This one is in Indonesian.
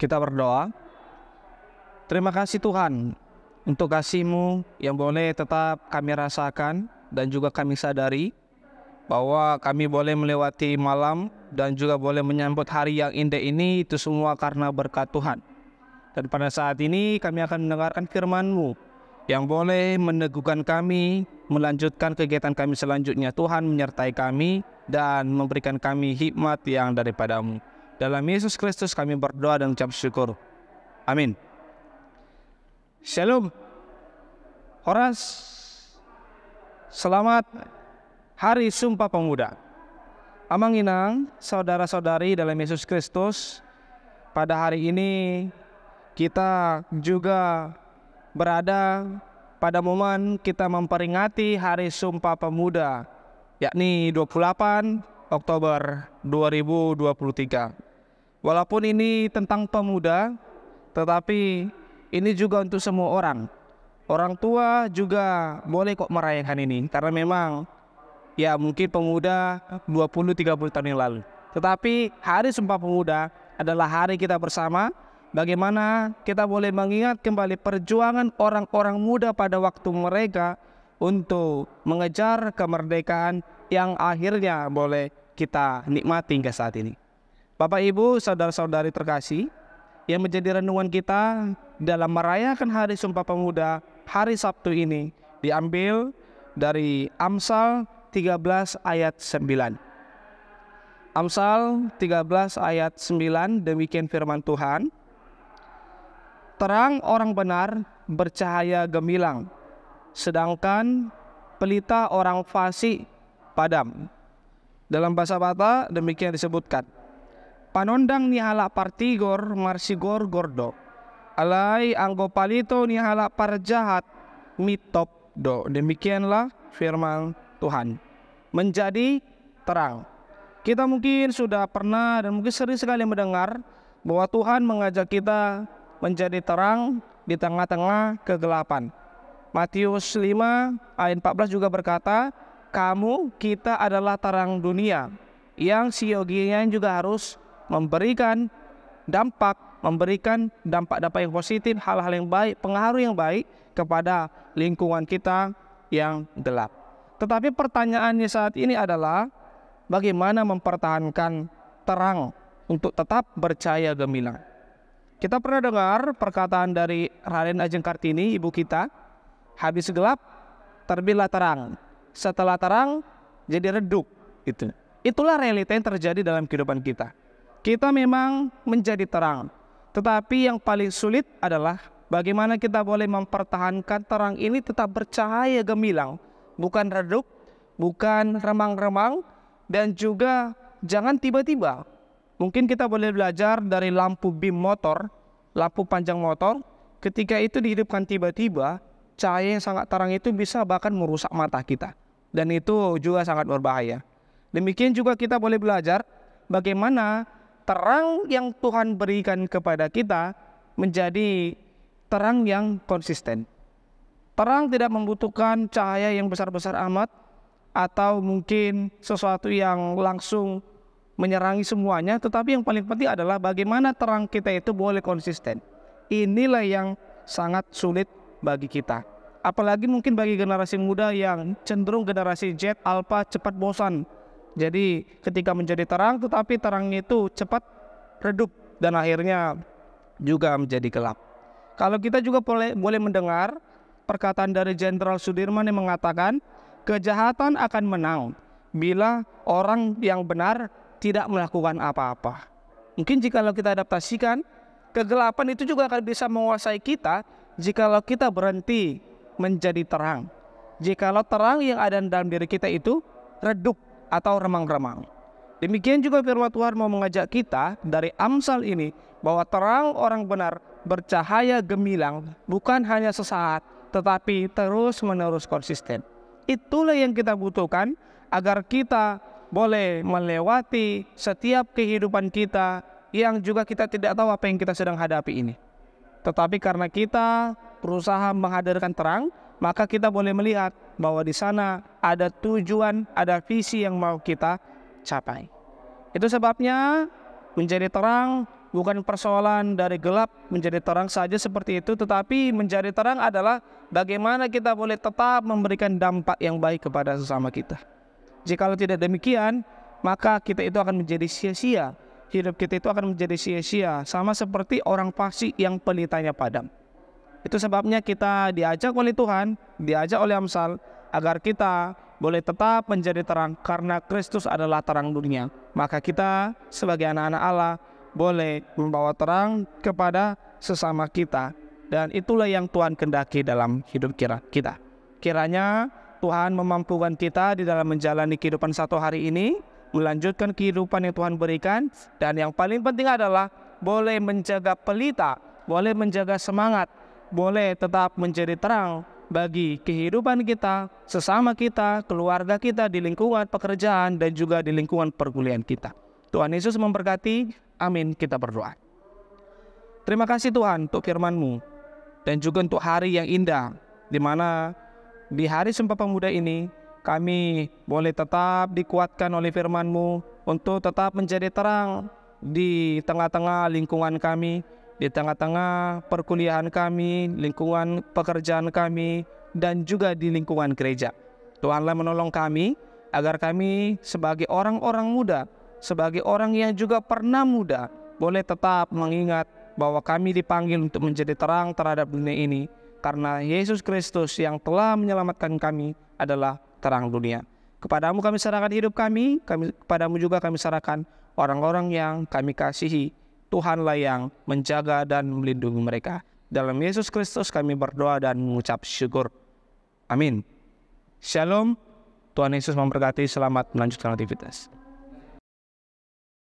Kita berdoa. Terima kasih Tuhan untuk kasih-Mu yang boleh tetap kami rasakan dan juga kami sadari bahwa kami boleh melewati malam dan juga boleh menyambut hari yang indah ini itu semua karena berkat Tuhan. Dan pada saat ini kami akan mendengarkan firman-Mu yang boleh meneguhkan kami melanjutkan kegiatan kami selanjutnya. Tuhan menyertai kami dan memberikan kami hikmat yang daripadamu. Dalam Yesus Kristus kami berdoa dan ucap syukur. Amin. Shalom. Horas. Selamat Hari Sumpah Pemuda. Amang Inang, saudara-saudari dalam Yesus Kristus, pada hari ini kita juga berada pada momen kita memperingati Hari Sumpah Pemuda, yakni 28 Oktober 2023. Walaupun ini tentang pemuda, tetapi ini juga untuk semua orang. Orang tua juga boleh kok merayakan ini karena memang ya mungkin pemuda 20 30 tahun yang lalu. Tetapi hari Sumpah Pemuda adalah hari kita bersama bagaimana kita boleh mengingat kembali perjuangan orang-orang muda pada waktu mereka untuk mengejar kemerdekaan yang akhirnya boleh kita nikmati hingga saat ini. Bapak Ibu, saudara-saudari terkasih, yang menjadi renungan kita dalam merayakan Hari Sumpah Pemuda hari Sabtu ini diambil dari Amsal 13 ayat 9. Amsal 13 ayat 9 demikian firman Tuhan. Terang orang benar bercahaya gemilang, sedangkan pelita orang fasik padam. Dalam bahasa Batak demikian disebutkan. Panondang ni hala partigor marsigor gordo. Alai anggo palito ni hala parjahat mitop do. Demikianlah firman Tuhan. Menjadi terang. Kita mungkin sudah pernah dan mungkin sering sekali mendengar bahwa Tuhan mengajak kita menjadi terang di tengah-tengah kegelapan. Matius 5 ayat 14 juga berkata, kamu kita adalah terang dunia yang sioginya juga harus memberikan dampak, memberikan dampak-dampak yang positif, hal-hal yang baik, pengaruh yang baik kepada lingkungan kita yang gelap. Tetapi pertanyaannya saat ini adalah bagaimana mempertahankan terang untuk tetap bercahaya gemilang. Kita pernah dengar perkataan dari Raden Ajeng Kartini, ibu kita, habis gelap terbitlah terang, setelah terang jadi redup. Itu. Itulah realita yang terjadi dalam kehidupan kita kita memang menjadi terang. Tetapi yang paling sulit adalah bagaimana kita boleh mempertahankan terang ini tetap bercahaya gemilang, bukan redup, bukan remang-remang, dan juga jangan tiba-tiba. Mungkin kita boleh belajar dari lampu bim motor, lampu panjang motor, ketika itu dihidupkan tiba-tiba, cahaya yang sangat terang itu bisa bahkan merusak mata kita. Dan itu juga sangat berbahaya. Demikian juga kita boleh belajar bagaimana terang yang Tuhan berikan kepada kita menjadi terang yang konsisten. Terang tidak membutuhkan cahaya yang besar-besar amat atau mungkin sesuatu yang langsung menyerangi semuanya, tetapi yang paling penting adalah bagaimana terang kita itu boleh konsisten. Inilah yang sangat sulit bagi kita. Apalagi mungkin bagi generasi muda yang cenderung generasi Z alpha cepat bosan jadi ketika menjadi terang tetapi terangnya itu cepat redup dan akhirnya juga menjadi gelap. Kalau kita juga boleh, boleh mendengar perkataan dari Jenderal Sudirman yang mengatakan kejahatan akan menang bila orang yang benar tidak melakukan apa-apa. Mungkin jika kita adaptasikan, kegelapan itu juga akan bisa menguasai kita jikalau kita berhenti menjadi terang. Jikalau terang yang ada dalam diri kita itu redup atau remang-remang. Demikian juga firman Tuhan mau mengajak kita dari Amsal ini bahwa terang orang benar bercahaya gemilang bukan hanya sesaat tetapi terus-menerus konsisten. Itulah yang kita butuhkan agar kita boleh melewati setiap kehidupan kita yang juga kita tidak tahu apa yang kita sedang hadapi ini. Tetapi karena kita berusaha menghadirkan terang, maka kita boleh melihat bahwa di sana ada tujuan, ada visi yang mau kita capai. Itu sebabnya menjadi terang bukan persoalan dari gelap menjadi terang saja seperti itu, tetapi menjadi terang adalah bagaimana kita boleh tetap memberikan dampak yang baik kepada sesama kita. Jika tidak demikian, maka kita itu akan menjadi sia-sia. Hidup kita itu akan menjadi sia-sia, sama seperti orang fasik yang pelitanya padam. Itu sebabnya kita diajak oleh Tuhan, diajak oleh Amsal agar kita boleh tetap menjadi terang karena Kristus adalah terang dunia. Maka kita sebagai anak-anak Allah boleh membawa terang kepada sesama kita dan itulah yang Tuhan kendaki dalam hidup kira kita. Kiranya Tuhan memampukan kita di dalam menjalani kehidupan satu hari ini, melanjutkan kehidupan yang Tuhan berikan dan yang paling penting adalah boleh menjaga pelita, boleh menjaga semangat boleh tetap menjadi terang bagi kehidupan kita, sesama kita, keluarga kita, di lingkungan pekerjaan, dan juga di lingkungan perkuliahan kita. Tuhan Yesus memberkati. Amin. Kita berdoa. Terima kasih Tuhan untuk firman-Mu dan juga untuk hari yang indah di mana di hari Sumpah Pemuda ini kami boleh tetap dikuatkan oleh firman-Mu untuk tetap menjadi terang di tengah-tengah lingkungan kami, di tengah-tengah perkuliahan kami, lingkungan pekerjaan kami, dan juga di lingkungan gereja. Tuhanlah menolong kami agar kami sebagai orang-orang muda, sebagai orang yang juga pernah muda, boleh tetap mengingat bahwa kami dipanggil untuk menjadi terang terhadap dunia ini karena Yesus Kristus yang telah menyelamatkan kami adalah terang dunia. Kepadamu kami serahkan hidup kami, kami kepadamu juga kami serahkan orang-orang yang kami kasihi Tuhanlah yang menjaga dan melindungi mereka. Dalam Yesus Kristus kami berdoa dan mengucap syukur. Amin. Shalom. Tuhan Yesus memberkati. Selamat melanjutkan aktivitas.